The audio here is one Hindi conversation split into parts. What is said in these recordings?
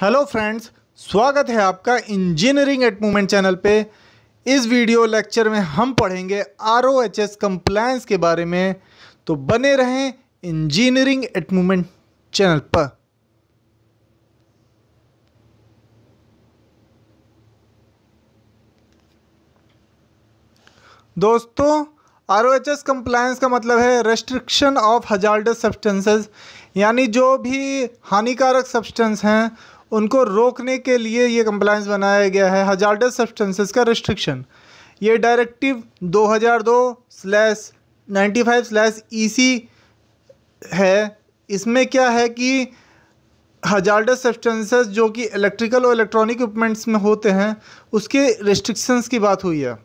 हेलो फ्रेंड्स स्वागत है आपका इंजीनियरिंग एट मूवमेंट चैनल पे इस वीडियो लेक्चर में हम पढ़ेंगे R O H S compliance के बारे में तो बने रहें इंजीनियरिंग एट मूवमेंट चैनल पर दोस्तों R O H S compliance का मतलब है रेस्ट्रिक्शन ऑफ हजार्डस सब्सटेंसेस यानी जो भी हानिकारक सब्सटेंस हैं उनको रोकने के लिए ये कंप्लाइंस बनाया गया है हजार्डस सब्सटेंसेस का रिस्ट्रिक्शन ये directive 2002 slash ninety slash E है इसमें क्या है कि हजार्डस सब्सटेंसेस जो कि इलेक्ट्रिकल और इलेक्ट्रॉनिक इक्विपमेंट्स में होते हैं उसके रिस्ट्रिक्शंस की बात हुई है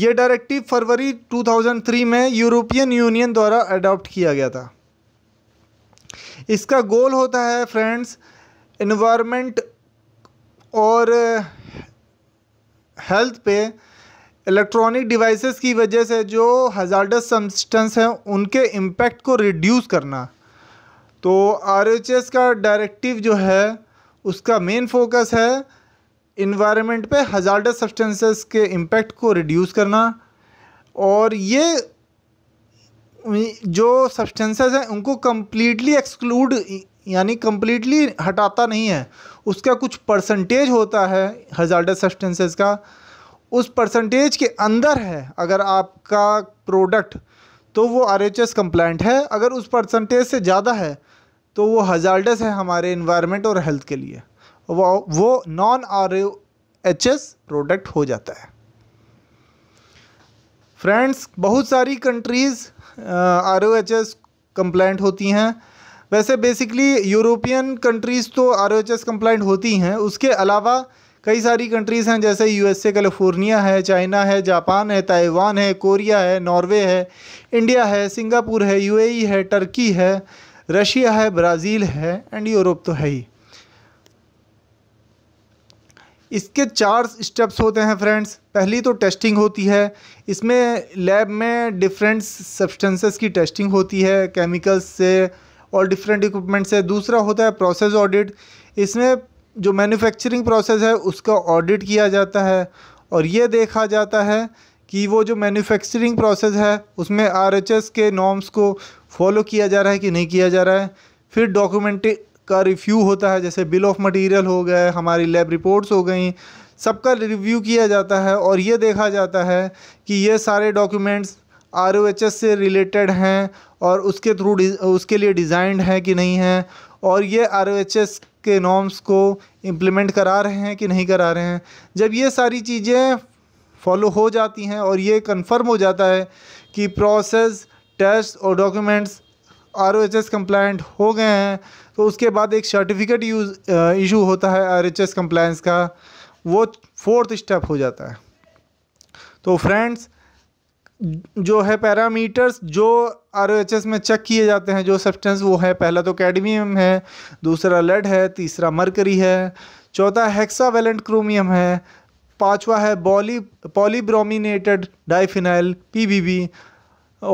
ये डायरेक्टिव फरवरी 2003 में यूरोपियन यूनियन द्वारा अडॉप्ट किया गया था इसका गोल होता है फ्रेंड्स इन्वायरमेंट और हेल्थ पे इलेक्ट्रॉनिक डिवाइसेस की वजह से जो हज़ार्डस सब्सटेंस हैं उनके इम्पैक्ट को रिड्यूस करना तो आर का डायरेक्टिव जो है उसका मेन फोकस है इन्वायरमेंट पे हज़ार्डस सब्सटेंसेस के इम्पैक्ट को रिड्यूस करना और ये जो सब्सटेंसेस हैं उनको कम्प्लीटली एक्सक्लूड यानी कम्प्लीटली हटाता नहीं है उसका कुछ परसेंटेज होता है हजार्डस सब्सटेंसेस का उस परसेंटेज के अंदर है अगर आपका प्रोडक्ट तो वो आर एच एस कंप्लाइंट है अगर उस परसेंटेज से ज़्यादा है तो वो हजार्डस है हमारे इन्वायरमेंट और हेल्थ के लिए वो वो non R H S product हो जाता है फ्रेंड्स बहुत सारी countries R O H S compliant होती हैं वैसे बेसिकली यूरोपियन कंट्रीज़ तो आर ओ होती हैं उसके अलावा कई सारी कंट्रीज़ हैं जैसे यूएसए कैलिफोर्निया है चाइना है जापान है ताइवान है कोरिया है नॉर्वे है इंडिया है सिंगापुर है यूएई e है टर्की है रशिया है ब्राज़ील है एंड यूरोप तो है ही इसके चार स्टेप्स होते हैं फ्रेंड्स पहली तो टेस्टिंग होती है इसमें लैब में डिफरेंट सब्सटेंसेस की टेस्टिंग होती है केमिकल्स से और डिफरेंट इक्विपमेंट्स है दूसरा होता है प्रोसेस ऑडिट इसमें जो मैन्युफैक्चरिंग प्रोसेस है उसका ऑडिट किया जाता है और ये देखा जाता है कि वो जो मैन्युफैक्चरिंग प्रोसेस है उसमें आर के नॉर्म्स को फॉलो किया जा रहा है कि नहीं किया जा रहा है फिर डॉक्यूमेंट का रिव्यू होता है जैसे बिल ऑफ मटेरियल हो गए हमारी लैब रिपोर्ट्स हो गई सबका रिव्यू किया जाता है और ये देखा जाता है कि ये सारे डॉक्यूमेंट्स आर से रिलेटेड हैं और उसके थ्रू उसके लिए डिज़ाइंड है कि नहीं है और ये आर के नॉर्म्स को इम्प्लीमेंट करा रहे हैं कि नहीं करा रहे हैं जब ये सारी चीज़ें फॉलो हो जाती हैं और ये कंफर्म हो जाता है कि प्रोसेस टेस्ट और documents R O H S compliant हो गए हैं तो उसके बाद एक सर्टिफिकेट यूज इशू होता है आर एच एस कंप्लाइंस का वो फोर्थ स्टेप हो जाता है तो फ्रेंड्स जो है पैरामीटर्स जो आर में चेक किए जाते हैं जो सब्सटेंस वो है पहला तो कैडमियम है दूसरा लेड है तीसरा मरकरी है चौथा हेक्सा वैलेंट क्रोमियम है पांचवा है बॉली पॉलीब्रोमिनेटेड डाइफिनाइल पीबीबी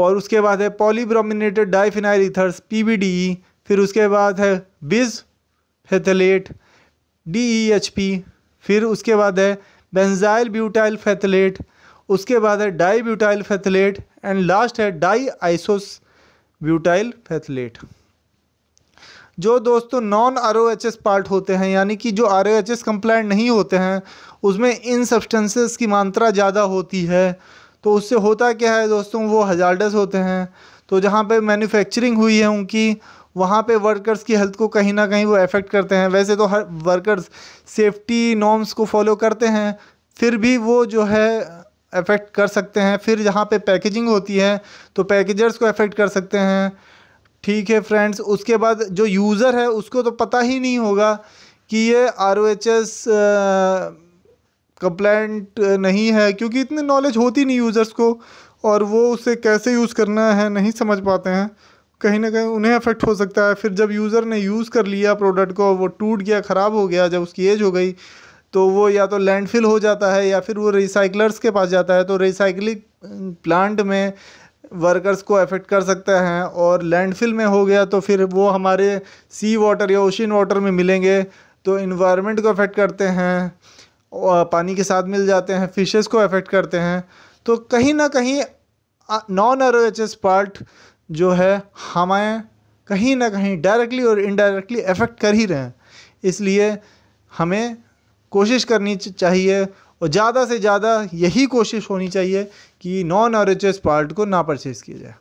और उसके बाद है पॉलीब्रोमिनेटेड डाइफिनाइल इथर्स पीबीडीई फिर उसके बाद है बिज फैथलेट डीईएचपी फिर उसके बाद है बेंजाइल ब्यूटाइल फैथलेट उसके बाद है di butyl phthalate and last है डाई आइसोस ब्यूटाइल फैथलेट जो दोस्तों नॉन आर पार्ट होते हैं यानी कि जो आर ओ कंप्लाइंट नहीं होते हैं उसमें इन सब्सटेंसेस की मात्रा ज़्यादा होती है तो उससे होता क्या है दोस्तों वो हजार्डस होते हैं तो जहाँ पे मैन्युफैक्चरिंग हुई है उनकी वहाँ पे वर्कर्स की हेल्थ को कहीं ना कहीं वो अफेक्ट करते हैं वैसे तो हर वर्कर्स सेफ्टी नॉर्म्स को फॉलो करते हैं फिर भी वो जो है अफेक्ट कर सकते हैं फिर जहाँ पे पैकेजिंग होती है तो पैकेजर्स को अफेक्ट कर सकते हैं ठीक है फ्रेंड्स उसके बाद जो यूज़र है उसको तो पता ही नहीं होगा कि ये R O H S complaint नहीं है क्योंकि इतनी नॉलेज होती नहीं यूज़र्स को और वो उसे कैसे यूज़ करना है नहीं समझ पाते हैं कहीं ना कहीं उन्हें अफेक्ट हो सकता है फिर जब यूज़र ने यूज़ कर लिया प्रोडक्ट को वो टूट गया ख़राब हो गया जब उसकी एज हो गई तो वो या तो लैंडफिल हो जाता है या फिर वो रिसाइकलर्स के पास जाता है तो रिसाइकलिंग प्लांट में वर्कर्स को अफेक्ट कर सकते हैं और लैंडफिल में हो गया तो फिर वो हमारे सी वाटर या ओशन वाटर में मिलेंगे तो इन्वायरमेंट को अफेक्ट करते हैं पानी के साथ मिल जाते हैं फिशेस को अफेक्ट करते हैं तो कहीं ना कहीं नॉन आर पार्ट जो है हमें कहीं ना कहीं डायरेक्टली और इनडायरेक्टली अफेक्ट कर ही रहे हैं इसलिए हमें कोशिश करनी चाहिए और ज़्यादा से ज़्यादा यही कोशिश होनी चाहिए कि नॉन एस पार्ट को ना परचेज़ किया जाए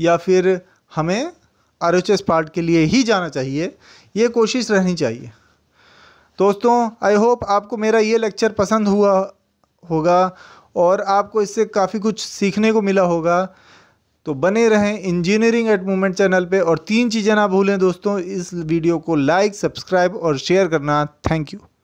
या फिर हमें एस पार्ट के लिए ही जाना चाहिए ये कोशिश रहनी चाहिए दोस्तों आई होप आपको मेरा ये लेक्चर पसंद हुआ होगा और आपको इससे काफ़ी कुछ सीखने को मिला होगा तो बने रहें इंजीनियरिंग एट मोमेंट चैनल पे और तीन चीज़ें ना भूलें दोस्तों इस वीडियो को लाइक सब्सक्राइब और शेयर करना थैंक यू